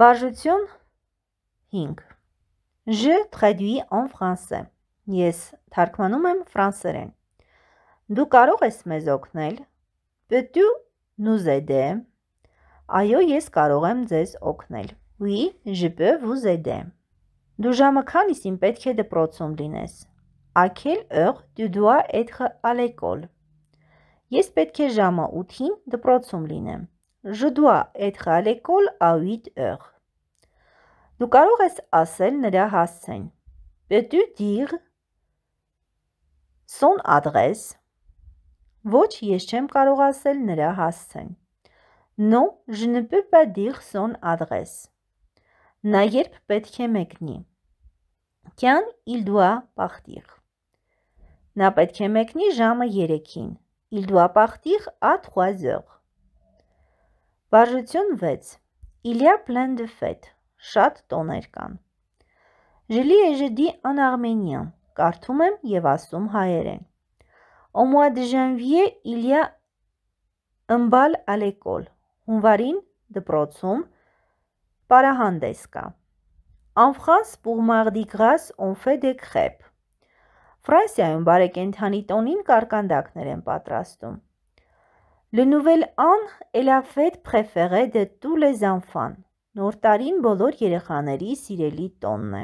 Վարժություն 5 Je traduis en français. Ես թարգմանում եմ ֆրանսերեն։ Դու կարող ես մեզ օգնել։ Peux-tu nous aider? Այո, ես կարող եմ ձեզ օգնել։ Oui, je peux vous aider. Դու ժամը քանիսին պետք է դպրոցում լինես։ À quelle heure tu dois être à l'école? Ես պետք է ժամը 8-ին դպրոցում լինեմ։ Je dois être à l'école à 8 heures. Դու կարող ես ասել նրա հասցեն. Peux-tu dire son adresse? Ոչ, ես չեմ կարող ասել նրա հասցեն. Non, je ne peux pas dire son adresse. Նա երբ պետք է մեկնի։ Quand il doit partir. Նա պետք է մեկնի ժամը 3-ին։ Il doit partir à 3 heures. Վարժություն 6. Իլիա Պլեն դե Ֆետ։ Շատ տոներ կան։ Ժելի Էժեդի ան Արմենիան։ Կարդում եմ եւ ասում հայերեն։ Au mois de janvier, il y a un bal à l'école։ Հունվարին դպրոցում պարահանդես կա։ En France, pour mardi gras, on fait des crêpes։ Ֆրանսիայում բարեկենդանի տոնին կարկանդակներ են պատրաստում։ Le nouvel an est la fête préférée de tous les enfants. Նոր տարին բոլոր երեխաների սիրելի տոնն է։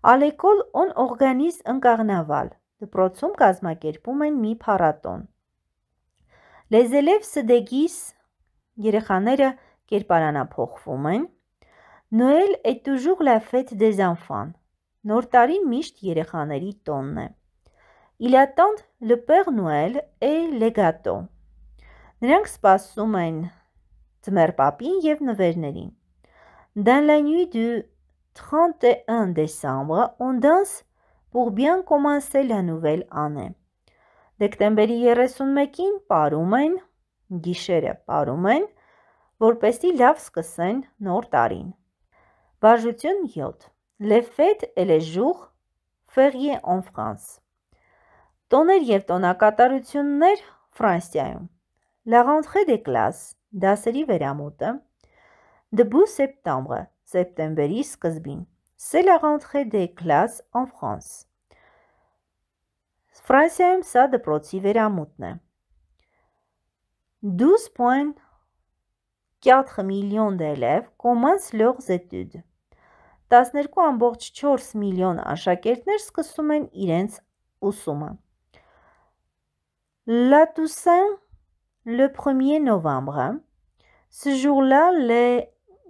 À l'école, on organise un carnaval. Դպրոցում կազմակերպում են մի փառատոն։ Les élèves se déguisent. Երեխաները կերպարանափոխվում են։ Noël est toujours la fête des enfants. Նոր տարին միշտ երեխաների տոնն է։ Il attend le Père Noël et les gâteaux. Նրանք սպասում են ձմերպապին և նվերներին։ Dans la nuit du 31 décembre, on danse pour bien commencer la nouvelle année. Դեկտեմբերի 31-ին ապարում են գիշերը, ապարում են, որպեսի լավ սկսեն նոր տարին։ Բաժություն 7. Les fêtes et les jours fériés en France։ Տոներ եւ տոնակատարություններ Ֆրանսիայում։ La rentrée des classes, դասերի վերամուտը, début septembre, սեպտեմբերի սկզբին, c'est la rentrée des classes en France. Ֆրանսիայում սա դպրոցի վերամուտն է։ 12.4 միլիոն դելև կոմանց լող զետյուդ։ 12.4 միլիոն աշակերտներ սկսում են իրենց ուսումը։ La Toussaint le 1er novembre. Hein. Ce jour-là, les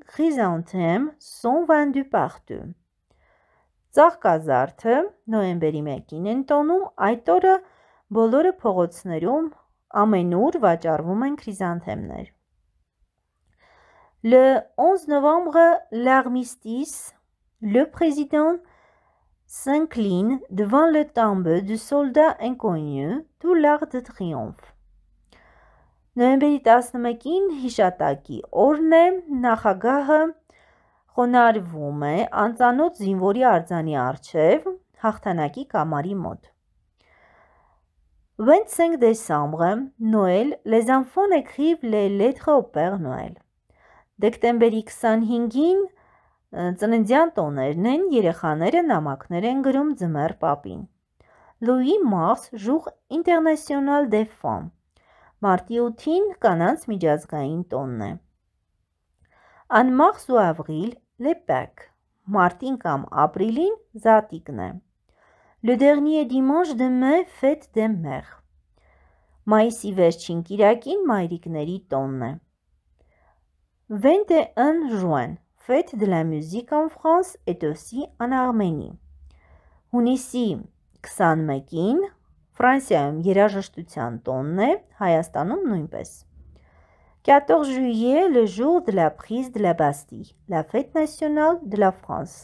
chrysanthèmes sont vendus partout. Ծաղկազարդը novembre 1-ին են տոնում, այդ օրը բոլորը փողոցներում ամենուր վաճառվում են քրիզանթեմներ։ Le 11 novembre, l'armistice, le président s'incline devant le tombeau du soldat inconnu, tout l'art de triomphe. Նոյեմբերի 11-ին հիշատակի օրն է, նախագահը խոնարվում է անծանոց զինվորի արձանի արչև հաղթանակի կամարի մոտ։ 25 décembre, Noël, les enfants écrivent les lettres au Père Noël։ Դեկտեմբերի 25-ին ծննդյան տոներն են, երեխաները նամակներ են գրում ձմեռ պապին։ Louis Mars, Jour International des Femmes Մարտի 8-ին կանանց միջազգային տոնն է։ Անմախ զուավրիլ լեպեկ, մարտին կամ ապրիլին զատիկն է։ Le dernier dimanche de mai fête des mères։ Մայիսի վերջին Կիրակին մայրիկների տոնն է։ 21 juin, fête de la musique en France et aussi en Arménie։ Հունիսի 21-ին Ֆրանսիայում երաժշտության տոնն է, Հայաստանում նույնպես։ 14 juillet, le jour de la prise de la Bastille, la fête nationale de la France։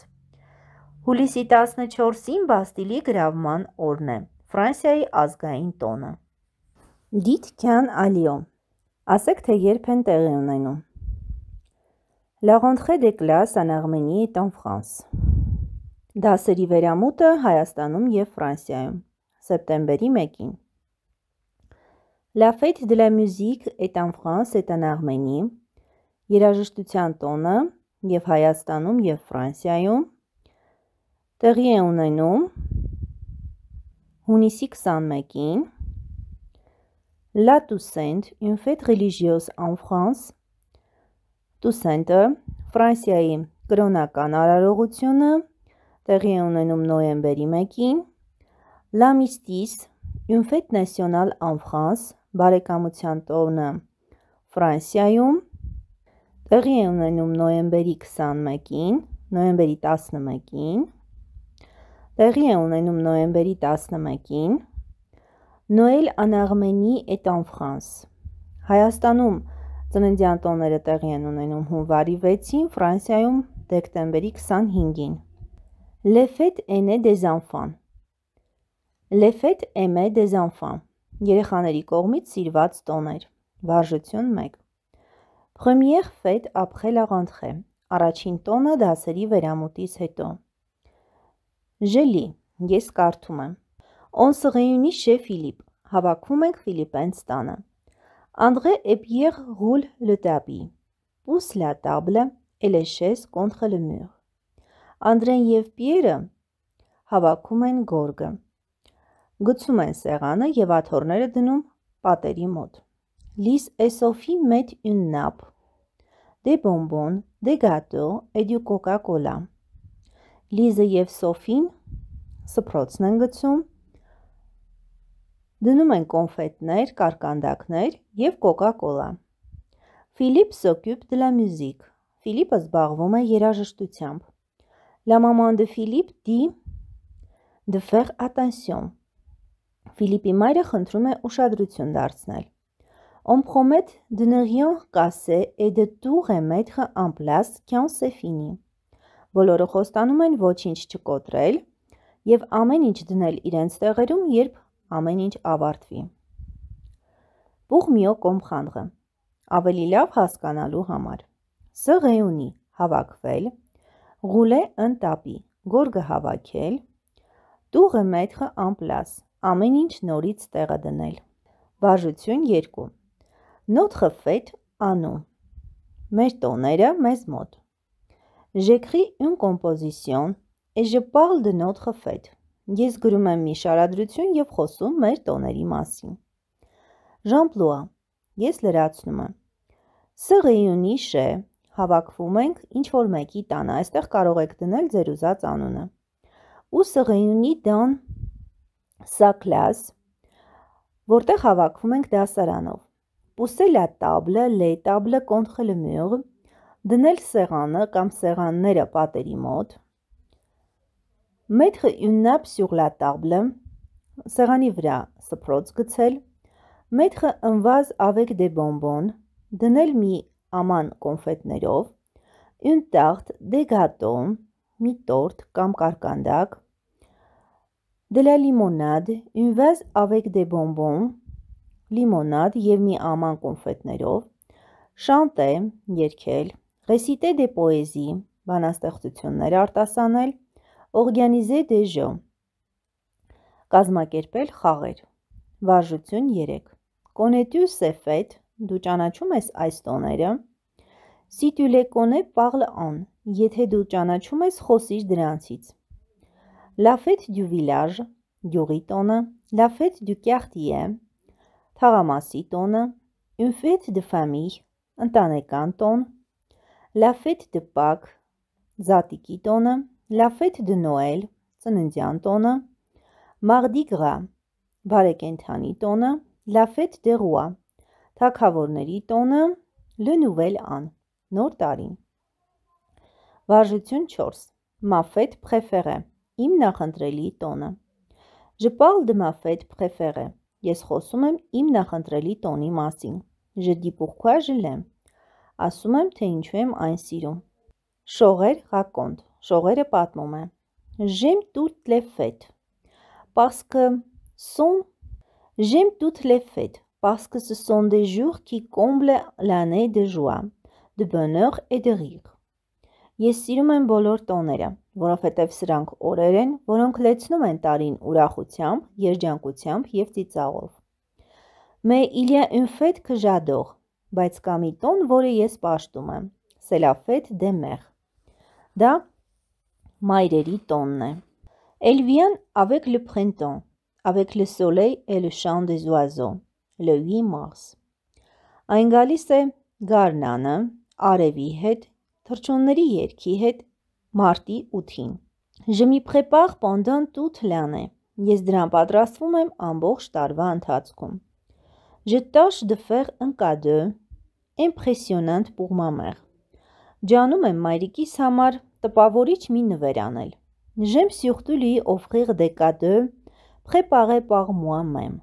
Հուլիսի 14-ին Բաստիլի գրավման օրն է, Ֆրանսիայի ազգային տոնը։ Dit qu'un allion։ Ասեք թե երբ են տեղի ունենում։ La rentrée des classes en Arménie et en France։ Դասերի վերամուտը Հայաստանում եւ Ֆրանսիայում սեպտեմբերի 1-ին։ La Fête de la Musique est en France et en Arménie, երաժշտության տոնը եւ Հայաստանում եւ Ֆրանսիայում տեղի է ունենում հունիսի 21-ին La Toussaint, une fête religieuse en France, Toussaint-ը Ֆրանսիայի կրոնական արարողությունը տեղի է ունենում նոյեմբերի 1-ին L'Amistis, une fête nationale en France, բարեկամության տոնը Ֆրանսիայում տեղի է ունենում նոյեմբերի 21-ին, նոյեմբերի 11-ին, տեղի է ունենում նոյեմբերի 11-ին, Noël en Arménie est en France։ Հայաստանում ծննդյան տոները տեղի են ունենում հունվարի 6-ին, Ֆրանսիայում դեկտեմբերի 25-ին։ Les fêtes aînées des enfants Լեֆետ Էմե Դեզանֆան երեխաների կողմից սիրված տոներ վարժություն 1 Պրեմիեր ֆետ ապրե լա ռենտրե առաջին տոնը դասերի վերամուտից հետո Ժելի ես կարդում եմ On se réunit chez Philippe հավաքում ենք Ֆիլիպենց տանը André et Pierre roulent le tapis poussent la table et les chaises contre le mur André-ն եւ Pierre-ը հավաքում են գորգը գցում են սեղանը և աթորները դնում պատերի մոտ։ Լիս էսովի մետ յուննապ, դե բոմբոն, դե գատո, էդյու կոկա-կոլա։ Լիզը և Սոֆին սպրոցն են գցում, դնում են կոնվետներ, կարկանդակներ և կոկա-կոլա։ Վիլիպ սոկյուպ դլա դե մյուզիկ, վիլիպը զբաղվում է երաժշտությամբ։ լա մաման դը վիլիպ դի դվեղ ատանսյոն, Ֆիլիպի մայրը խնդրում է ուշադրություն դարձնել։ On promet de ne rien casser et de tout remettre en place quand c'est fini։ Բոլորը խոստանում են ոչինչ չկոտրել եւ ամեն ինչ դնել իրենց տեղերում, երբ ամեն ինչ ավարտվի։ Բուղմիո կոմխանդը ավելի լավ հասկանալու համար։ Ս ռեունի հավաքվել, ղուլե ընտապի, գորգը հավաքել, դուղը մետրը ամպլաս, ամեն ինչ նորից տեղը դնել։ Բաժություն 2. Նոտ խփվեջ անում։ Մեր տոները մեզ մոտ։ J'écris une composition et je parle de notre fête։ Ես գրում եմ մի շարադրություն եւ խոսում մեր տոների մասին։ Jean-Ploua։ Ես լրացնում եմ։ Se réunir chez հավաքվում ենք ինչ որ մեկի տանը։ Այստեղ կարող եք դնել ձեր ուզած անունը։ Ու se réunit dans Սա կլաս, որտեղ հավաքվում ենք դասարանով։ Պուսելա տաբլը, լե տաբլը կոնտրը լմյուղ, դնել սեղանը կամ սեղանները պատերի մոտ։ Մետրը յուննապ սյուղլա տաբլը, սեղանի վրա սպրոց գցել, մետրը ընվազ ավեք դե բոմբոն, դնել մի աման կոնֆետներով, յուն տաղթ դե գատոն, մի տորտ կամ կարկանդակ, de la limonade, une vase avec des bonbons, limonade եւ մի աման կոնֆետներով, chanter, երգել, réciter des poésies, բանաստեղծություններ արտասանել, organiser des jeux, կազմակերպել խաղեր։ Վարժություն 3. Connais-tu ces fêtes? Դու ճանաչում ես այս տոները։ Si tu les connais, parle en. Եթե դու ճանաչում ես, խոսիր դրանցից։ La Fête du Village գյուղի տոնը, La Fête du Quartier թաղամասի տոնը, Une Fête de Famille ընտանեկան տոն, La Fête de Pâques զատիկի տոնը, La Fête de Noël ծննդյան տոնը, Mardi Gras բարեկենդանի տոնը, La Fête des Rois թագավորների տոնը, Le Nouvel An նոր տարին։ Վարժություն 4 Mafet préférée իմ նախընտրելի տոնը։ Ժպալ դմաֆետ պխեֆեղը։ Ես խոսում եմ իմ նախընտրելի տոնի մասին։ Ժդիպուխքա ժլեմ։ Ասում եմ, թե ինչու եմ այն սիրում։ Շողեր հակոնդ։ Շողերը պատմում է։ Ժեմ տուտ լեֆետ։ Պասկը սոն J'aime toutes les fêtes parce que ce sont des jours qui comblent l'année de joie, de bonheur et de rire։ Ես սիրում եմ բոլոր տոները, որովհետև սրանք օրեր են, որոնք լեցնում են տարին ուրախությամբ, երջանկությամբ եւ ծիծաղով։ Մե իլյա ունֆետ քժադող, բայց կա մի տոն, որը ես ճաշտում եմ։ Սելաֆետ դեմեղ։ Դա մայրերի տոնն է։ Elvient avec le printemps, avec le soleil et le chant des oiseaux, le 8 mars։ Այն գալիս է Գառնանը, արևի հետ, թրջունների երգի հետ, մարտի 8-ին։ Je m'y prépare pendant toute l'année. Ես դրան պատրաստվում եմ ամբողջ տարվա ընթացքում։ Je tâche de faire un cadeau impressionnant pour ma mère. Ջանում եմ մայրիկիս համար տպավորիչ մի նվեր անել։ J'aime surtout lui offrir des cadeaux préparés par moi-même.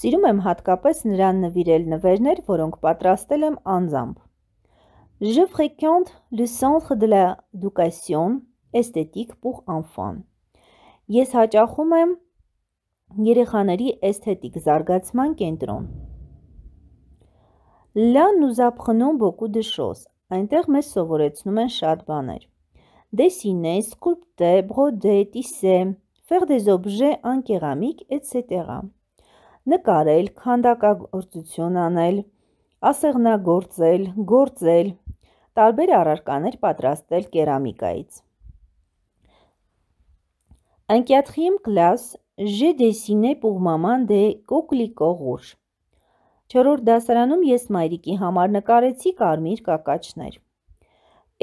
Սիրում եմ հատկապես նրան նվիրել նվերներ, որոնք պատրաստել եմ անձամբ։ Je fréquente le centre de l'éducation esthétique pour enfants. Ես հաճախում եմ երեխաների էսթետիկ զարգացման կենտրոն։ Là nous apprenons beaucoup de choses. Այնտեղ մեզ սովորեցնում են շատ բաներ։ Dessiner, sculpter, broder, tisser, faire des objets en céramique, etc. Նկարել, քանդակագործություն անել, ասեղնագործել, գործել, տարբեր առարկաներ պատրաստել կերամիկայից։ Ընկյատխիմ կլաս ժե դեսինե պուղմաման դե կոկլի կողուր։ Չորոր դասարանում ես մայրիկի համար նկարեցի կարմիր կակաչներ։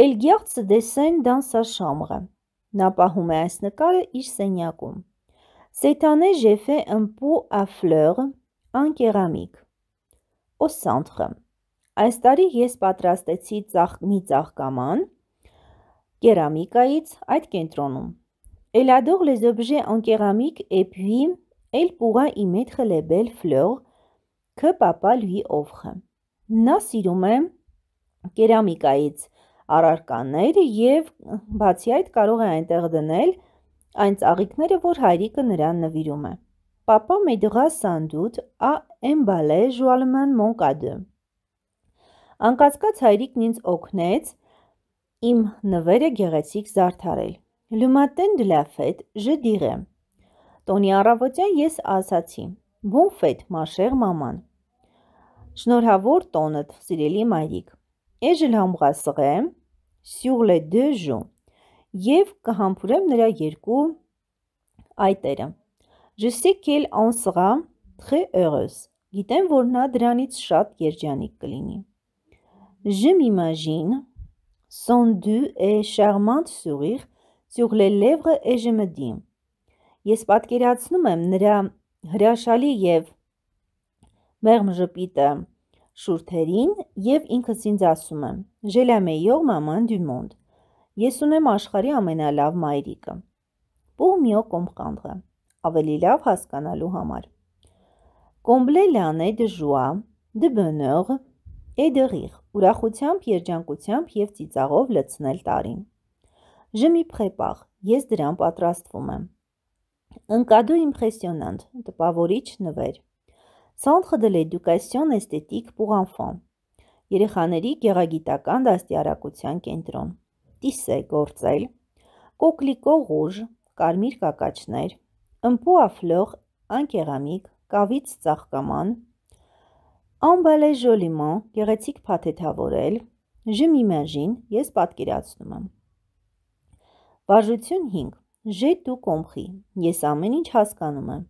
Էլ գյաղցը դեսեն դանսա շամղը։ Նա պահում է այս նկարը իր սենյակում։ Սետանե ժեֆե ըմպու աֆլըղ անկեղամիկ։ Օ սանտրը Այս տարի ես պատրաստեցի ծաղ, մի ծաղկաման կերամիկայից այդ կենտրոնում։ El adore les objets en céramique et puis elle pourra y mettre les belles fleurs que papa lui offre։ Նա սիրում է կերամիկայից առարկաներ եւ բացի այդ կարող է այնտեղ դնել այն ծաղիկները, որ հայրիկը նրան նվիրում է։ Papa m'aidera sans doute à emballer joyeusement mon cadeau։ Անկասկած հայրիկն ինձ օգնեց իմ նվերը գեղեցիկ զարդարել։ Լումատեն դլաֆետ ժդիղը։ Տոնի առավոտյան ես ասացի. Բոնֆետ մաշեղ մաման։ Շնորհավոր տոնդ, սիրելի մայրիկ։ Էժել համգասղեմ sur les deux joues եւ կհամբուրեմ նրա երկու այտերը։ Je sais qu'elle en sera très heureuse։ Գիտեմ, որ նա դրանից շատ երջանիկ կլինի։ Je m'imagine, son doux et charmant sourire sur les lèvres et je me dis. Ես պատկերացնում եմ նրա հրաշալի եւ մեղմ ժպիտը շուրթերին եւ ինքս ինձ ասում եմ. Je la meilleure maman du monde. Ես ունեմ աշխարհի ամենալավ մայրիկը։ Pour mieux comprendre. Ավելի լավ հասկանալու համար։ Combler l'année de joie, de bonheur է դղիղ, ուրախությամբ, երջանկությամբ և ծիծաղով լցնել տարին։ Ժմի պխեպաղ, ես դրան պատրաստվում եմ։ Ընկադու իմպրեսիոնանտ, տպավորիչ նվեր։ Սանտխը դլե դուկասյոն էստետիկ պուղանվան։ Երեխաների գեղագիտական դաստիարակության կենտրոն։ Տիս է գործել, կոկլիկո ղուժ, կարմիր կակաչներ, ըմպու ավլող, անկեղամիկ, կավից ծաղկաման, Անբալե ժոլիման, գեղեցիկ փաթեթավորել, ժմ իմաժին ես պատկերացնում եմ։ Վարժություն 5. Ժետ դու կոմխի, ես ամեն ինչ հասկանում եմ։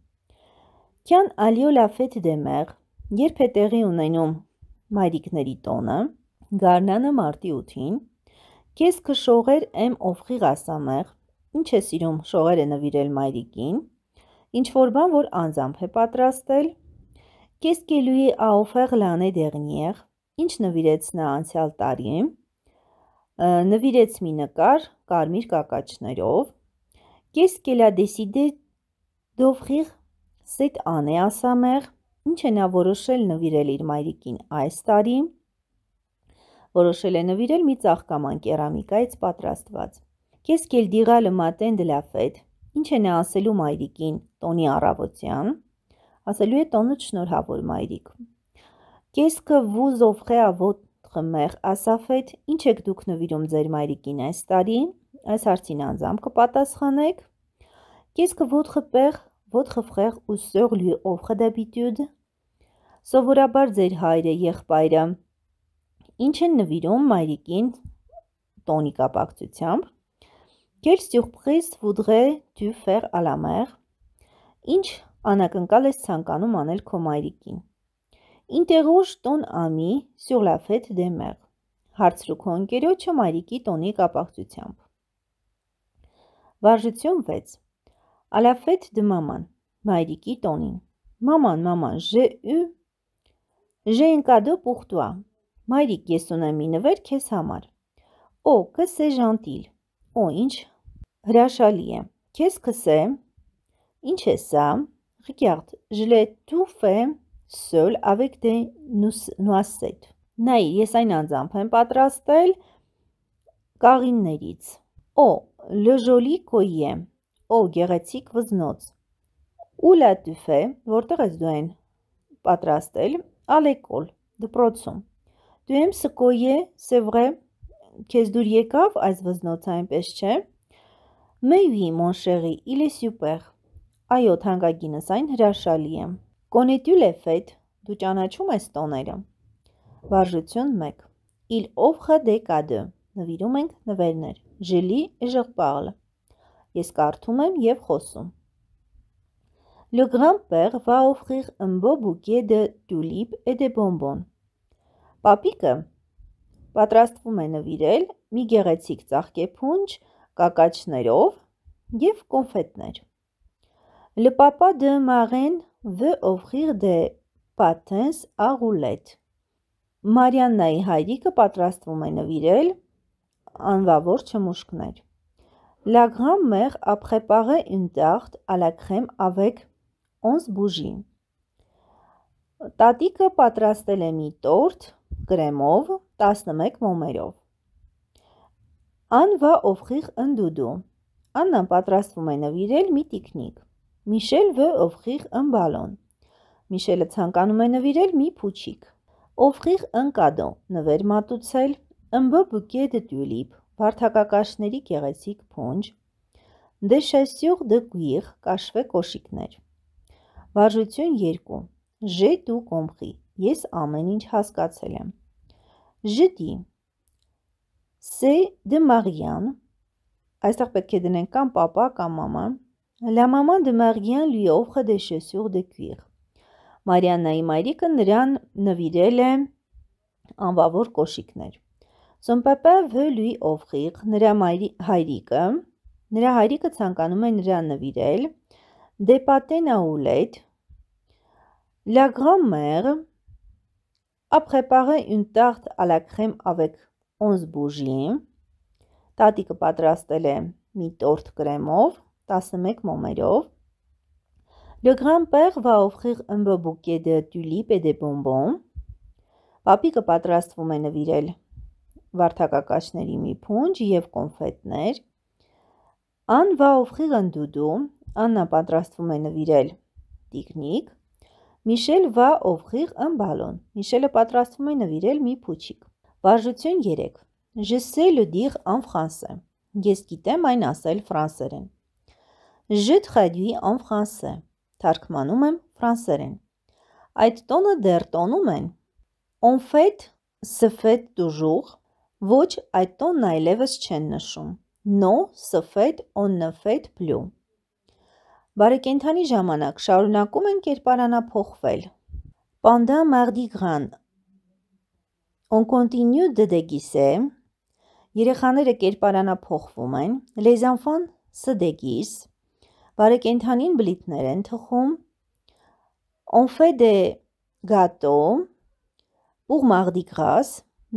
Կյան ալիո լաֆետ դեմեղ, երբ է տեղի ունենում մայրիկների տոնը, գարնանը մարտի 8-ին, կես կշողեր եմ ովխի գասամեղ, ինչ է սիրում շողերը նվիրել մայրիկին, ինչ որ բան, որ անձամբ է պատրաստել, Կես կելույի աուֆեղ լանե դեղնիեղ, ինչ նվիրեց նա անցյալ տարի, նվիրեց մի նկար կարմիր կակաչներով, կես կելա դեսիդե դովխիղ սետ անե ասամեղ, ինչ է նա որոշել նվիրել իր մայրիկին այս տարի, որոշել է նվիրել մի ծաղկաման կերամիկայից պատրաստված։ Կես կել դիղալը մատեն դլաֆետ, ինչ է նա ասելու մայրիկին, տոնի առավոցյան, ասելու է տոնդ շնորհավոր մայրիկ։ Կեսկը վուզով խեավոտ խմեղ, ասաֆետ, ինչ եք դուք նվիրում ձեր մայրիկին այս տարի, այս հարցին անձամբ կպատասխանեք։ Կեսկը ոտ խպեղ, ոտ խվխեղ ու սող լի ով խդաբիտյուդ։ Սովորաբար ձեր հայրը, եղբայրը, ինչ են նվիրում մայրիկին տոնի կապակցությամբ։ Quelle surprise voudrais-tu faire à la mère? Ինչ անակնկալ ես ցանկանում անել քո մայրիկին։ Ինտերոժ տոն ամի sur la fête des mères։ Հարցրու քո ընկերոջը մայրիկի տոնի կապակցությամբ։ Վարժություն 6։ À la fête de maman։ Մայրիկի տոնին։ Maman, maman, j'ai eu J'ai un cadeau pour toi։ Մայրիկ, ես ունեմ մի նվեր քեզ համար։ Օ, կսե ժանտիլ։ Օ, ինչ հրաշալի է։ Քեզ կսե։ Ինչ է սա։ Regarde, je l'ai tout fait seul avec des noisettes. Նայ, ես այն անձամբ եմ պատրաստել կաղիններից։ O, le joli collier. O, գեղեցիկ վզնոց։ Où l'as-tu fait? Որտեղ ես դու այն պատրաստել? À l'école, դպրոցում։ Tu aimes ce collier? C'est vrai? Քեզ դուր եկավ այս վզնոցը, այնպես չէ՞։ Mais oui, mon chéri, il est super. Այո, թանկագինս այն հրաշալի է։ Կոնիտյուլ է ֆետ, դու ճանաչում ես տոները։ Վարժություն 1։ Il offre des cadeaux։ Նվիրում ենք նվերներ։ Je lis et je parle։ Ես կարդում եմ եւ խոսում։ Le grand-père va offrir un beau bouquet de tulipes et de bonbons. Պապիկը պատրաստվում է նվիրել մի գեղեցիկ ծաղկեփունջ կակաչներով եւ կոնֆետներ։ Le papa de Maren veut offrir des patins à roulettes. Մարիաննայի հայրիկը պատրաստվում է նվիրել անվավոր չմուշկներ։ La grand-mère a préparé une tarte à la crème avec 11 բուժի։ Տատիկը պատրաստել է մի տորտ կրեմով 11 մոմերով։ Ան va offrir un doudou։ Աննան պատրաստվում է նվիրել մի տիկնիկ։ Միշել վ օվխիղ ըմբալոն։ Միշելը ցանկանում է նվիրել մի փուչիկ։ Օվխիղ ընկադո նվեր մատուցել, ըմբը բուկե դե տյուլիպ, վարդակակաշների գեղեցիկ փունջ, դե շեսյուղ դե գուիղ կաշվե կոշիկներ։ Վարժություն 2։ Ժե դու կոմխի։ Ես ամեն ինչ հասկացել եմ։ Ժդի Սե դե Մարիան Այստեղ պետք է դնենք կամ պապա կամ մամա La maman de Marian lui offre des chaussures de cuir. Մարիանայի մայրիկը նրան նվիրել է անվավոր կոշիկներ։ Son papa veut lui offrir նրա մայրի հայրիկը, նրա հայրիկը ցանկանում է նրան նվիրել des patins à roulettes. La grand-mère a préparé une tarte à la crème avec 11 bougies. Տատիկը պատրաստել է մի տորտ կրեմով 11 մոմերով, Le grand-père va offrir un beau bouquet de tulipes et de bonbons. Պապիկը պատրաստվում է նվիրել վարդակակաշների մի փունջ եւ կոնֆետներ։ Ան va offrir un doudou. Աննա պատրաստվում է նվիրել տիկնիկ։ Միշել va offrir un ballon. Միշելը պատրաստվում է նվիրել մի փուչիկ։ Վարժություն 3. Je sais le dire en français. Ես գիտեմ այն ասել ֆրանսերեն։ Je traduis en français. Թարգմանում եմ ֆրանսերեն։ Այդ տոնը դեռ տոնում են։ On fait, se fait toujours. Ոչ, այդ տոնն այլևս չեն նշում։ No, se fait, on ne fait plus. Բարեկենթանի ժամանակ շարունակում են կերպարանափոխվել։ Pendant mardi grand, on continue de déguiser. Երեխաները կերպարանափոխվում են։ Les enfants se déguisent բարեկենդանին բլիթներ են թխում, օնֆեդե գատո, ուղմաղդի գրաս,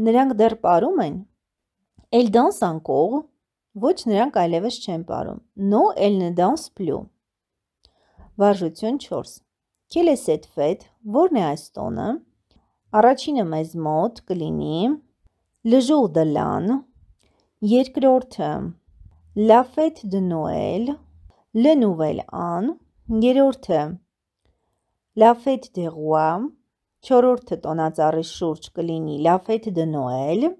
նրանք դեռ պարում են, էլ դանս անկող, ոչ նրանք այլևս չեն պարում, նո էլ նդանս պլու։ Վարժություն 4 Կել է սետ վետ, որն է այս տոնը, առաջինը մեզ մոտ կլինի, լժող դլան, երկրորդը լավետ դնոել, Լնուվել ան, երորդը լավետ դեղուա, չորորդը տոնածարի շուրջ կլինի լավետ դնոել դե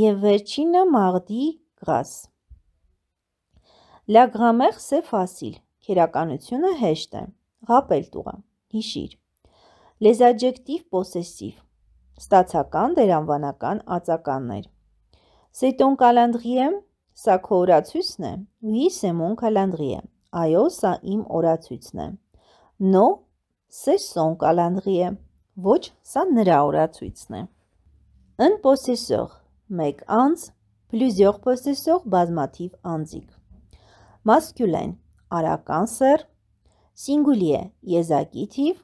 և վերջինը մաղդի գրաս։ լագրամեղ սե վասիլ, կերականությունը հեշտ է, գապել տուղը, հիշիր։ լեզաջեկտիվ պոսեսիվ, ստացական դերանվանական ածականներ։ Սետոն կալանդղի է, սա քորացույցն է, ուի սեմոն կալանդղի է։ Այո, սա իմ օրացույցն է։ Նո, սերսոն կալանդղի է։ Ոչ, սա նրա օրացույցն է։ Ըն պոսեսող, մեկ անձ, պլյուզյող պոսեսող բազմաթիվ անձիկ։ Մասկյուլեն, արական սեր, սինգուլի է եզակի թիվ,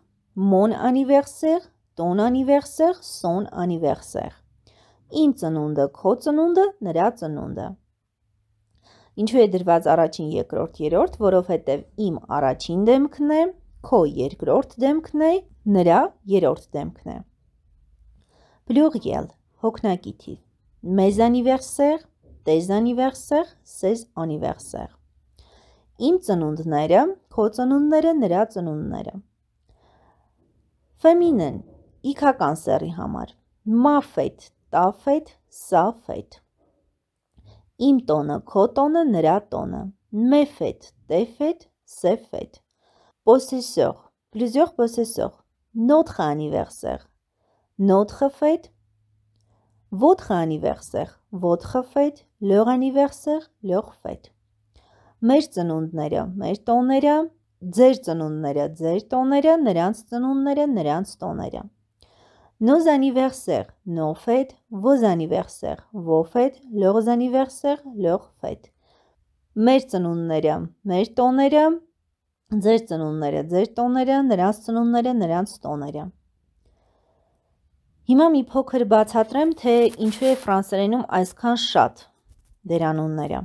մոն անիվերսեղ, տոն անիվերսեղ, սոն անիվերսեղ։ Իմ ծնունդը, քո ծնունդը, նրա ծնունդը։ Ինչու է դրված առաջին, երկրորդ, երրորդ, որովհետև իմ առաջին դեմքն է, քո երկրորդ դեմքն է, նրա երրորդ դեմքն է։ Պլյուրիալ, հոգնակի թիվ։ Մեզ անիվերսեր, տեզ անիվերսեր, սեզ անիվերսեր։ Իմ ծնունդները, քո ծնունդները, նրա ծնունդները։ Ֆեմինեն, իքական սեռի համար։ Մաֆետ, տաֆետ, սաֆետ։ Իմ տոնը, քո տոնը, նրա տոնը։ Մեֆետ, տեֆետ, սեֆետ։ Possesseur, plusieurs possesseurs. Notre anniversaire. Notre fête. Votre anniversaire, votre fête, leur anniversaire, leur fête։ Մեր ծնունդները, մեր տոները, ձեր ծնունդները, ձեր տոները, նրանց ծնունդները, նրանց տոները nos anniversaires, nos fêtes, vos anniversaires, vos fêtes, leurs anniversaires, leurs fêtes. Մեր ծնունդները, մեր տոները, ձեր ծնունդները, ձեր տոները, նրանց ծնունդները, նրանց տոները։ Հիմա մի փոքր բացատրեմ, թե ինչու է ֆրանսերենում այսքան շատ դերանունները։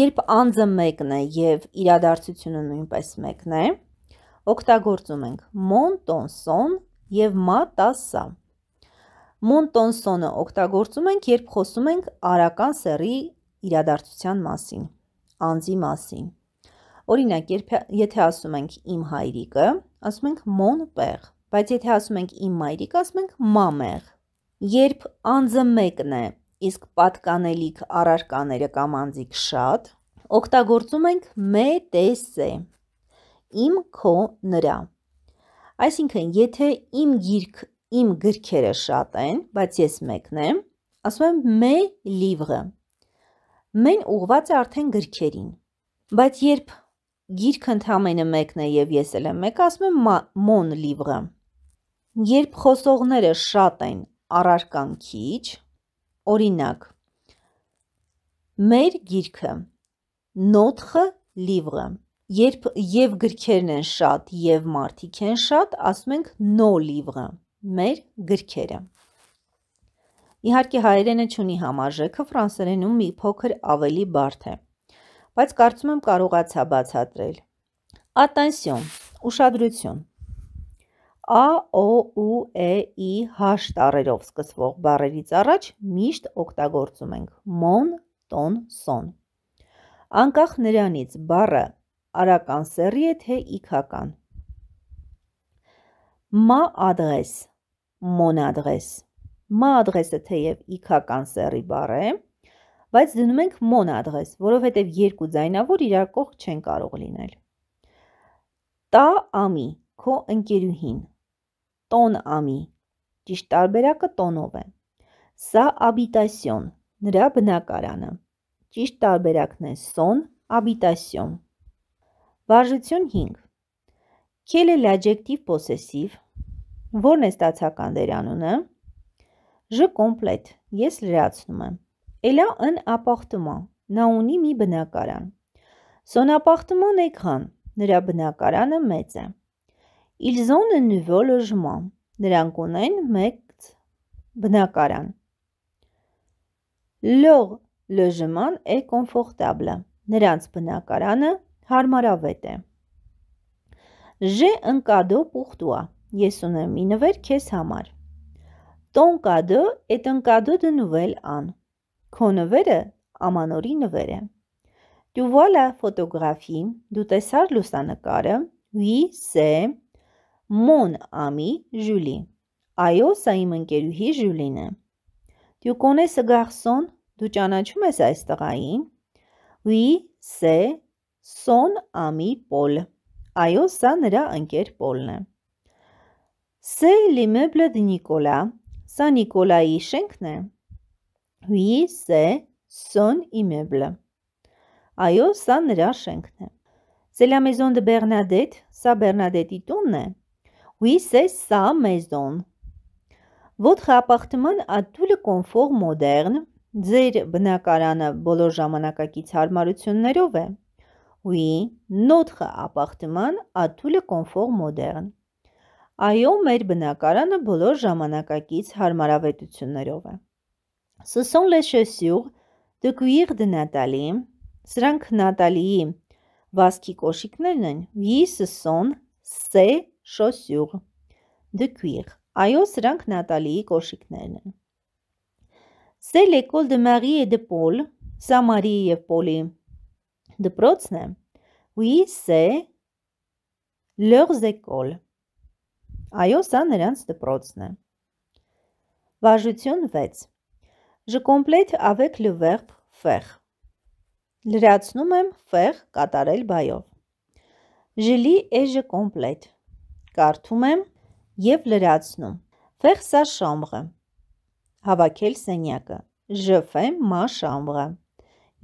Երբ անձը մեկն է եւ իրադարձությունը նույնպես մեկն է, օգտագործում ենք mon, ton, son եւ ma, ta, sa մոնտոնսոնը օգտագործում ենք, երբ խոսում ենք արական սերի իրադարձության մասին, անձի մասին։ Օրինակ, երբ, եթե ասում ենք իմ հայրիկը, ասում ենք մոն պեղ, բայց եթե ասում ենք իմ մայրիկը, ասում ենք մամեղ։ Երբ անձը մեկն է, իսկ պատկանելիք առարկաները կամ անձիք շատ, օգտագործում ենք մե տեսե, դե իմ քո նրա։ Այսինքն, եթե իմ գիրք իմ գրքերը շատ են, բայց ես մեկն եմ, ասում եմ մե լիվրը։ Մեն ուղված է արդեն գրքերին։ Բայց երբ գիրքը ընդամենը մեկն է եւ ես էլ եմ մեկ, ասում եմ մոն լիվրը։ Երբ խոսողները շատ են, առարկան քիչ, օրինակ մեր գիրքը նոթխը լիվրը երբ եւ գրքերն են շատ եւ մարդիկ են շատ ասում ենք նո լիվրը մեր գրքերը։ Իհարկե հայերենը չունի համարժեքը, ֆրանսերենում մի փոքր ավելի բարդ է։ Բայց կարծում եմ կարողացա բացատրել։ Attention, ուշադրություն։ A, O, U, E, I, H տառերով սկսվող բառերից առաջ միշտ օգտագործում ենք մոն, տոն, սոն։ Անկախ նրանից բառը արական սեռի է թե իքական։ Մա ադրես mon adresse։ Մա adresse-ը թեև իքական սեռի բառ է, բայց դնում ենք mon adresse, որովհետև երկու ձայնավոր իրար կողք չեն կարող լինել։ Տա ամի, քո ընկերուհին։ Տոն ամի։ Ճիշտ տարբերակը տոնով է։ Սա habitation, նրա բնակարանը։ Ճիշտ տարբերակն է son habitation։ Վարժություն 5 Quel est l'adjectif possessif Որն է ստացական դեր անունը։ Ժ կոմպլետ։ Ես լրացնում եմ։ Էլա ըն ապախտման։ Նա ունի մի բնակարան։ Son appartement est grand։ Նրա բնակարանը մեծ է։ Ils ont un nouveau logement։ Նրանք ունեն մեծ բնակարան։ Leur logement est confortable։ Նրանց բնակարանը հարմարավետ է։ J'ai un cadeau pour toi ես ունեմ մի նվեր քեզ համար։ Տոն կադը, էտ ընկադը դնուվել ան։ Քո նվերը ամանորի նվեր է։ Դու վալա ֆոտոգրաֆի, դու տեսար լուսանկարը, ուի սե մոն ամի ժուլի։ Այո, սա իմ ընկերուհի ժուլին է։ Դու կոնես գարսոն, դու ճանաչում ես այս տղային։ Ուի սե սոն ամի պոլ։ Այո, սա նրա ընկեր Պոլն է։ Սե լիմեբլը դնիկոլա, սա նիկոլայի շենքն է, հույի սե սոն իմեբլը, այո սա նրա շենքն է։ Սելա մեզոն դը դե բերնադետ, սա բերնադետի տունն է, հույի սե սա մեզոն։ Ոտխ ապաղթման ատուլը կոնվող մոդերն, ձեր բնակարանը բոլոր ժամանակակից հարմարություններով է, ուի նոտխը ապաղթման ատուլը կոնվող մոդերն։ Այո, մեր բնակարանը բոլոր ժամանակակից հարմարավետություններով է։ Ce sont les chaussures de cuir de Nathalie. Սրանք Նատալիի վազքի կոշիկներն են։ Oui, ce sont ses chaussures de cuir. Այո, սրանք Նատալիի կոշիկներն են։ C'est l'école de Marie et de Paul. Սա Մարիի եւ Պոլի դպրոցն է։ Oui, c'est leurs écoles. Այո, սա նրանց դպրոցն է։ Վարժություն 6։ Ժկոմպլետ ավեք լվեղ ֆեղ։ Լրացնում եմ ֆեղ կատարել բայով։ Ժլի էժը կոմպլետ։ Կարդում եմ եւ լրացնում։ Ֆեղ սա շամբղը։ Հավաքել սենյակը։ Ժֆեմ մա շամբղը։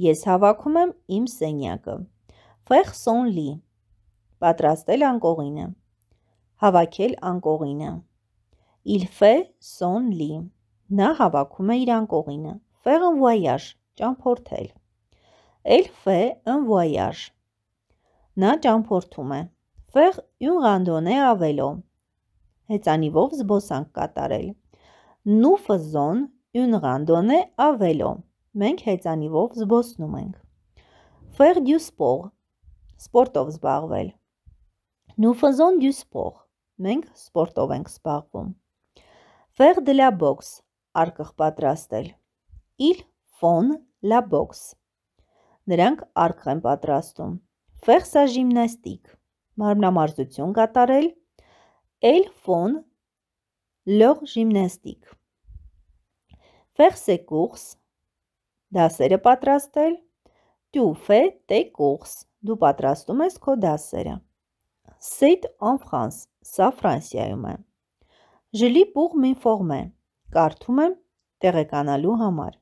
Ես հավաքում եմ իմ սենյակը։ Ֆեղ սոնլի։ Պատրաստել անկողինը հավաքել անկողինը։ Իլֆե Սոն Լի։ Նա հավաքում է իր անկողինը։ Ֆեղ ն վոյաժ, ճամփորդել։ Էլֆե ն վոյաժ։ Նա ճամփորդում է։ Ֆեղ յուն ռանդոնե ավելո։ Հեծանիվով զբոսանք կատարել։ Նուֆը Զոն յուն ռանդոնե ավելո։ Մենք հեծանիվով զբոսնում ենք։ Ֆեղ դյուսպող։ Սպորտով զբաղվել։ Նուֆը Զոն դյուսպող Մենք սպորտով ենք զբաղվում։ Ֆեղ de la box արկղ պատրաստել։ Il fon la box։ Նրանք արկղ են պատրաստում։ Ֆեղ սա ժիմնաստիկ։ Մարմնամարզություն կատարել։ El fon leur gymnastique։ Faire ses courses դասերը պատրաստել tu fais tes courses դու պատրաստում ես քո դասերը c'est en France Սա Ֆրանսիայում է։ Ժլի բուղմ ինֆորմ է։ Կարդում եմ տեղեկանալու համար։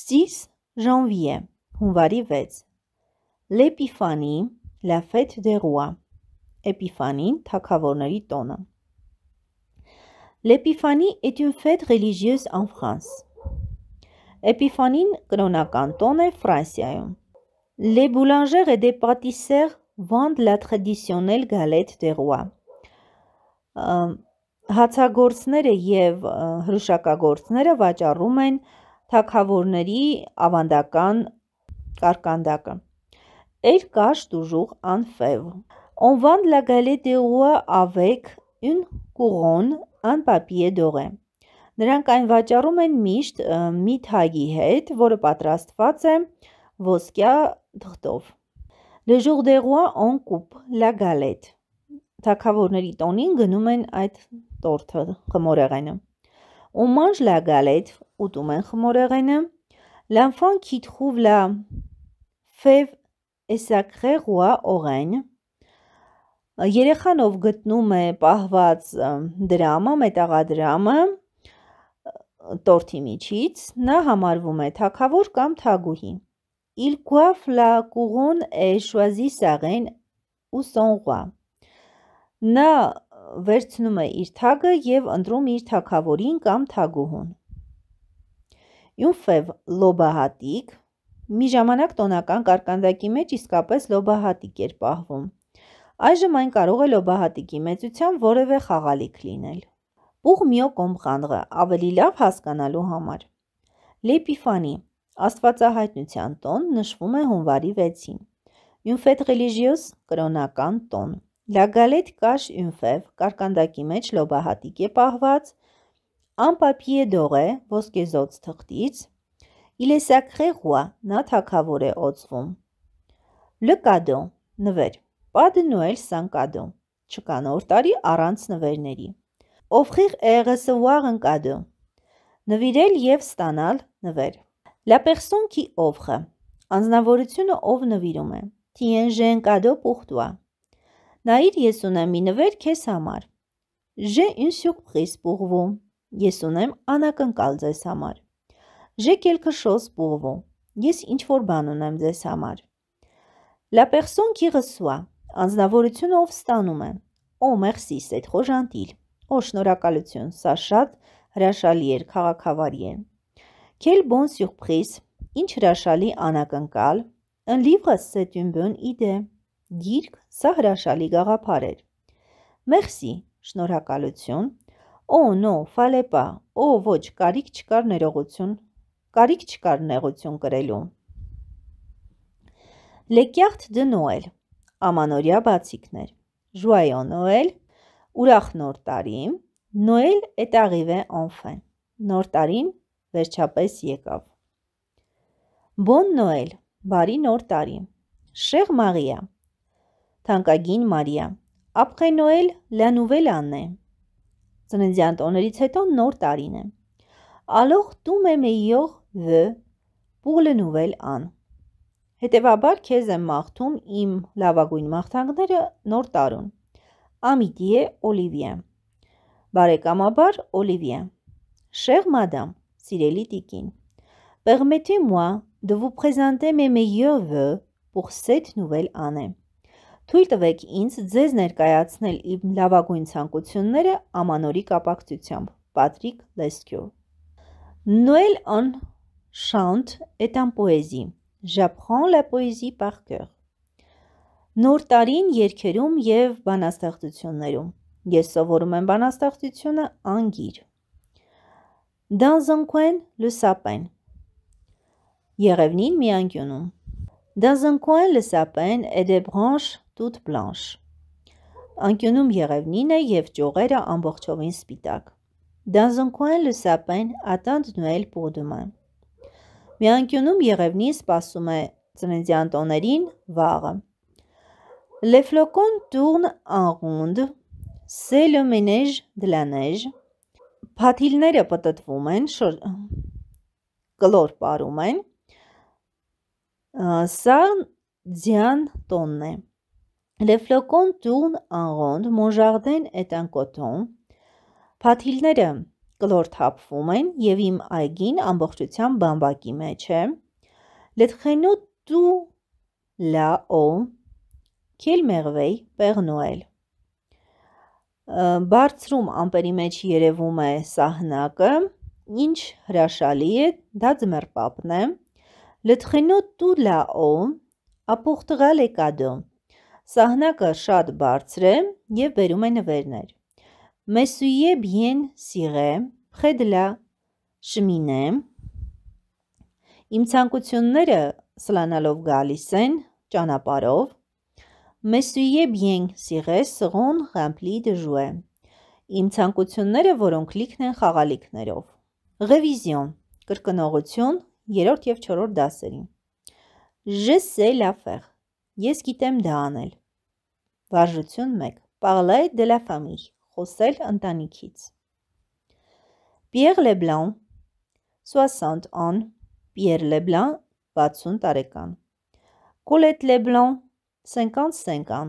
6 ժանվիե, հունվարի 6։ L'Épiphanie, la fête des rois։ Էպիֆանին թակավորների տոնը։ L'Épiphanie est une fête religieuse en France։ Էպիֆանին կրոնական տոն է Ֆրանսիայում։ Les boulangers et des pâtissaires vend la traditionnelle galette des rois։ Հացագործները եւ հրուշակագործները վաճառում են թակավորների ավանդական կարկանդակը։ Էր կաշ դուժուղ անֆև։ On vend la galette des rois avec une couronne en papier doré։ Նրանք այն վաճառում են միշտ մի թագի հետ, որը պատրաստված է ոսկյա թղթով։ Le jour des rois on coupe la galette։ Թակավորների տոնին գնում են այդ տորթը, խմորեղենը։ On mange la galette, ուտում են խմորեղենը։ L'enfant qui trouve la fève est sacré roi orange։ Երեխան ով գտնում է պահված դրամը, մետաղադրամը տորթի միջից, նա համարվում է թակավոր կամ թագուհի։ Il coiffe la couronne et choisit sa reine ou son roi. Նա վերցնում է իր թագը եւ ընտրում իր թագավորին կամ թագուհուն։ Յունֆև լոբահատիկ մի ժամանակ տոնական կարկանդակի մեջ իսկապես լոբահատիկ էր պահվում։ Այժմ այն կարող է լոբահատիկի մեծության որևէ խաղալիք լինել։ Ուղ միո կոմխանղը ավելի լավ հասկանալու համար։ Լեպիֆանի Աստվածահայտնության տոն նշվում է հունվարի 6-ին։ Յունֆետ ռելիգիոս կրոնական տոն։ Լագալետ կաշ յունֆև կարկանդակի մեջ լոբահատիկ է պահված, անպապիե դողե ոսկեզոց թղթից, իլեսակրե ռուա նա թակավոր է օծվում։ Լկադո նվեր, պադը նոել սանկադո, չկա նոր տարի առանց նվերների։ Օֆխիղ էղսը ուաղ ընկադո, նվիրել և ստանալ նվեր։ La personne qui offre Անznավորությունը ով նվիրում է։ Tiens, cadeau pour toi։ Նայիր, ես ունեմ մի նվեր քեզ համար։ J'ai une surprise pour vous։ Ես ունեմ անակնկալ ձեզ համար։ J'ai quelque chose pour vous։ Ես ինչ որ բան ունեմ ձեզ համար։ La personne qui reçoit Անznավորությունը ով ստանում է։ Oh, merci, c'est trop gentil։ Օ, շնորհակալություն, սա շատ հրաշալի էր, քաղաքավարի է։ Quel bon surprise. Ինչ հրաշալի անակնկալ. Un livre, c'est une bonne idée. Գիրք, սա հրաշալի գաղափար էր։ Merci, շնորհակալություն։ Oh no, fallait pas. Oh, ոչ, կարիք չկար ներողություն։ Կարիք չկար նեղություն կրելու։ Les cartes de Noël. Ամանորյա բացիկներ։ Joyeux Noël, ուրախ նոր տարի։ Noël est arrivé enfin. Նոր տարին վերջապես եկավ։ Բոն Նոել, բարի նոր տարի։ Շեղ Մարիա։ Թանկագին Մարիա։ Ապրե Նոել լա նուվել անն է։ Ծննդյան տոներից հետո նոր տարին է։ Ալող դու մե մեյող վ pour le nouvel an։ Հետևաբար քեզ եմ մաղթում իմ լավագույն մաղթանքները նոր տարուն։ Ամիդիե Օլիվիա։ Բարեկամաբար Օլիվիա։ Շեղ մադամ Սիրելի տիկին, Permettez-moi de vous présenter mes meilleurs voeux pour cette nouvelle année. Թույլ տվեք ինձ ձեզ ներկայացնել իմ լավագույն ցանկությունները ամանորի կապակցությամբ։ Պատրիկ Լեսկյո։ Noël en chante est un poésie. J'apprends la poésie par cœur. Նոր տարին երգերում եւ բանաստեղծություններում։ Ես սովորում եմ բանաստեղծությունը անգիր։ Dans un coin, le sapin. Yerevnin miangyonum. Dans un coin, le sapin et des branches toutes blanches. Ankyonum yerevnine yev jorera amborchovin spitak. Dans un coin, le sapin attend Noël pour demain. Miangyonum yerevnis passume tsenzian tonerin vara. Les flocons tournent en ronde. C'est le ménage de la neige. Փաթիլները պտտվում են, շր... կլոր պարում են։ Սա ձյան տոնն է։ Լեֆլոկոն տուն աղոնդ մոժաղդեն էտան կոտոն։ Փաթիլները կլոր թափվում են և իմ այգին ամբողջության բամբակի մեջ է։ Լետխենու դու լա օ, կել մեղվեի պեղնու էլ բարձրում ամպերի մեջ երևում է սահնակը, ինչ հրաշալի է, դա ձմերպապն է, լտխինո տուլա օ, ապողտղալ է կադո, սահնակը շատ բարձր է և բերում է նվերներ, մեսույե բիեն սիղե, խեդլա շմինե, իմ ծանկությունները սլանալով գալիս են ճանապարով, Մեսույե բիեն սիղե սղոն ռամպլի դժուե։ Իմ ցանկությունները, որոնք լիքն են խաղալիքներով։ Ռևիզիոն, կրկնողություն, երրորդ եւ չորրորդ դասերին։ Je sais la faire։ Ես գիտեմ դա անել։ Վարժություն 1։ Parler de la famille։ Խոսել ընտանիքից։ Pierre Leblanc 60 an։ Pierre Leblanc 60 տարեկան։ Colette Leblanc Սենկան Սենկան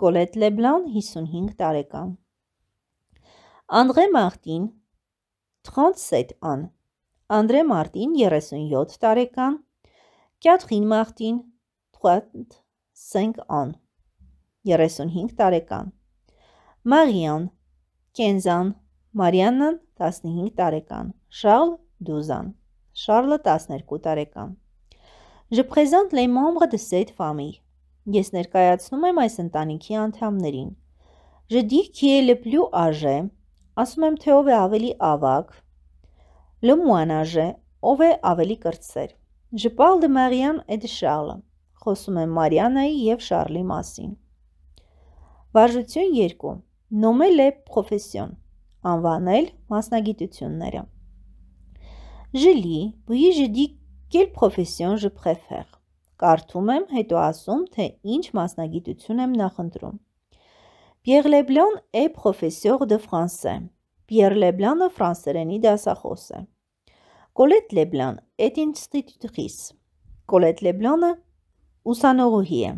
Կոլետ Լեբլան 55 տարեկան Անդրե Մարտին 37 an Անդրե Մարտին 37 տարեկան Կյաթրին Մարտին 35 an 35 տարեկան Մարիան Կենզան Մարիաննան 15 տարեկան Շարլ Դուզան Շարլը 12 տարեկան Je présente les membres de cette famille Ես ներկայացնում եմ այս ընտանիքի անդամներին։ Ժդիքի լեփլյու աժե, ասում եմ, թե ով է ավելի ավակ։ Լմուանաժե, ով է ավելի կրտսեր։ Ժպալ դե Մարիան Էդշալը։ Խոսում եմ Մարիանայի եւ Շարլի մասին։ Վարժություն 2։ Նոմել է պրոֆեսիոն։ Անվանել մասնագիտությունները։ Ժելի, բույի ժդիկ, կել պրոֆեսիոն ժպրեֆեր։ Կարդում եմ, հետո ասում, թե ինչ մասնագիտություն եմ նախընտրում։ Pierre Leblanc est professeur de français։ Pierre Leblanc-ը ֆրանսերենի դասախոս է։ Colette Leblanc est institutrice։ Colette Leblanc-ը ուսանողուհի է։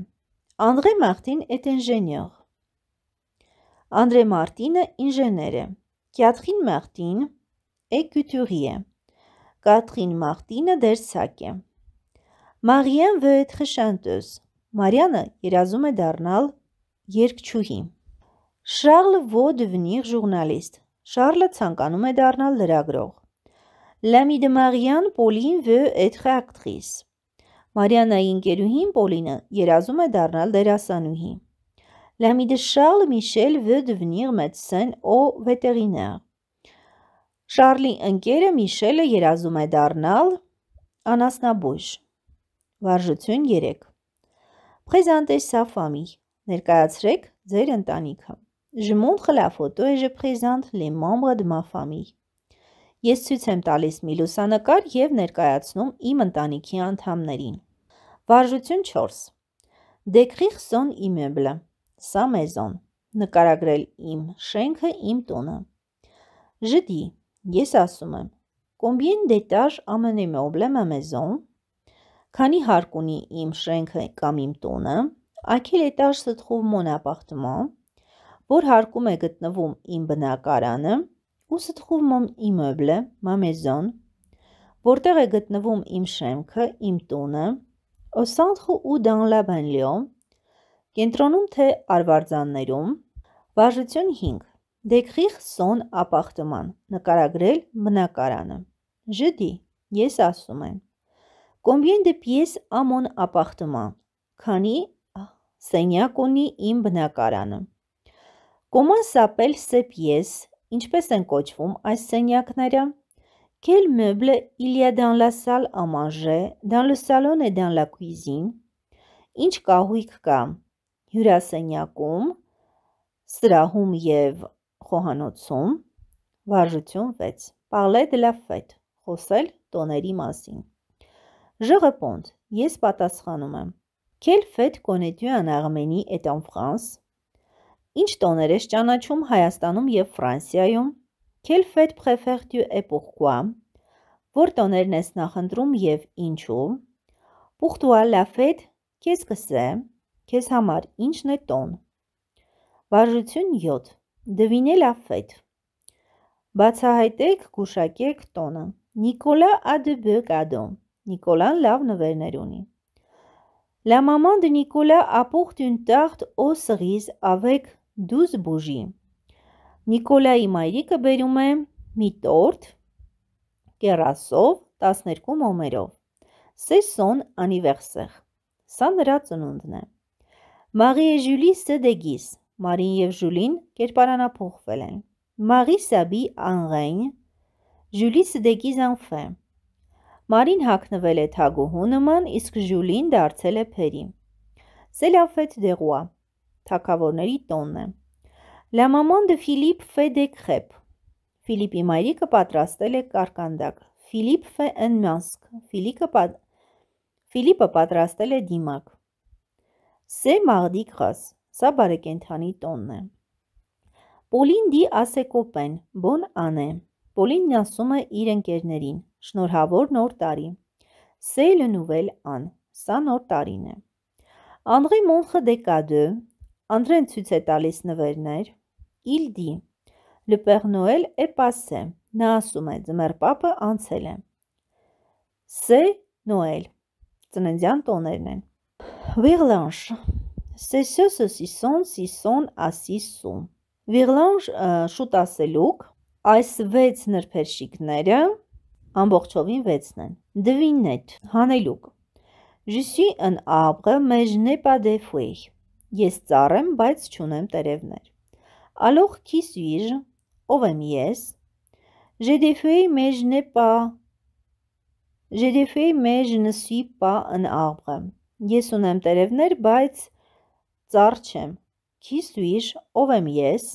André Martin est ingénieur։ André Martin-ը ինժեներ է։ Catherine Martin est couturier։ Catherine Martin-ը դերսակ է։ Martin Մաղիեն վը էդխը շանտոս։ Մարյանը երազում է դառնալ երկչուհի։ Շարլը վո դվնիղ ժուրնալիստ։ Շարլը ցանկանում է դառնալ լրագրող։ Լամի դե Մարիան Պոլին վը էդխը ակտրիս։ Մարիանայի ընկերուհին Պոլինը երազում է դառնալ դերասանուհի։ Լամի դե Շարլ Միշել վը դվնիղ մեդսեն օ վետերինար։ Շարլի ընկերը Միշելը երազում է դառնալ անասնաբույժ։ Վարժություն 3։ Պրեզանտես սա ֆամի։ Ներկայացրեք ձեր ընտանիքը։ Je montre la photo et je présente les membres de ma famille։ Ես ցույց եմ տալիս մի լուսանկար եւ ներկայացնում իմ ընտանիքի անդամներին։ Վարժություն 4։ Décrire son immeuble։ Sa maison։ Նկարագրել իմ շենքը, իմ տունը։ Je dis, ես ասում եմ, combien d'étages a mon immeuble ma maison? Քանի հարկ ունի իմ շենքը կամ իմ տունը, ակել էտաժ ստխով մոնապախտմոմ, որ հարկում է գտնվում իմ բնակարանը ու ստխում մոմ իմ մոբլը, մամեզոն, որտեղ է գտնվում իմ շեմքը, իմ տունը, au centre ou dans la banlieue, կենտրոնում թե արվարձաններում, վարժություն 5, décrire son appartement, նկարագրել բնակարանը, je dis, ես ասում եմ, Combien de pièces am mon appartement։ Քանի սենյակ ունի իմ բնակարանը։ Comment s'appelle ces pièces։ Ինչպես են կոչվում այս սենյակները։ Quel meuble il y a dans la salle à manger, dans le salon et dans la cuisine։ Ինչ կահույք կա հյուրասենյակում, սրահում եւ խոհանոցում։ Վարժություն 6։ Parler de la fête։ Խոսել տոների մասին։ Ժողը պոնտ, ես պատասխանում եմ։ Քել վետ կոնետյու ան աղմենի էտ ան վրանս։ Ինչ տոներ ես ճանաչում Հայաստանում և վրանսիայում։ Քել վետ պխեվեղդյու է պուխկուա։ Որ տոներն ես նախնդրում և ինչու։ Պուխտուա լավետ կեզ կսե, կեզ համար ինչն է տոն։ Վարժություն 7 դվինել աֆետ։ Բացահայտեք, գուշակեք տոնը։ Նիկոլա Ադեբեկադոն Նիկոլան լավ նվերներ ունի։ La maman de Nicolas apporte une tarte aux cerises avec 12 bougies։ Նիկոլայի մայրիկը բերում է մի տորտ կերասով 12 մոմերով։ C'est son anniversaire։ Սա նրա ծնունդն է։ Marie et Julie se déguisent։ Մարին եւ Ժուլին կերպարանափոխվել են։ Marie s'habille en reine, Julie se déguise en femme։ Մարին հակնվել է թագուհու նման, իսկ Ժուլին դարձել է փերի։ Սելաֆետ դեղուա թակավորների տոնն է։ Լամաման դե Ֆիլիպ Ֆեդեկ խեպ։ Ֆիլիպի մայրիկը պատրաստել է կարկանդակ։ Ֆիլիպ Ֆե ըն մասկ։ Ֆիլիպը պատ... Ֆիլիպը պատրաստել է դիմակ։ Սե մաղդիկ խաս։ Սա բարեկենթանի տոնն է։ Պոլին դի ասեկոպեն, բոն անե։ Պոլինն ասում է իր ընկերներին. Շնորհավոր նոր տարի։ Սեյլը նուվել ան, սա նոր տարին է։ Անդրե Մոնխը դեկադը, Անդրեն ցույց է տալիս նվերներ։ Il dit Le Père Noël est passé։ Նա ասում է, ձմեր պապը անցել է։ C'est Noël։ Ծննդյան տոներն են։ Virlange։ C'est ce saucisson, sisson, assisson։ Վիրլանժ շուտ ասելուկ այս վեց նրբերշիկները ամբողջովին վեցն են։ Դվինետ, հանելուկ։ Ժիսի ըն ապղը մեջ նեպա դեֆուեի։ Ես ծառեմ, բայց չունեմ տերևներ։ Ալող քի սյուիժ, ով եմ ես։ Ժեդեֆուեի մեջ նեպա Ժեդեֆուեի մեջ նսի պա ըն ապղը։ Ես ունեմ տերևներ, բայց ծառ չեմ։ Քի սյուիժ, ով եմ ես։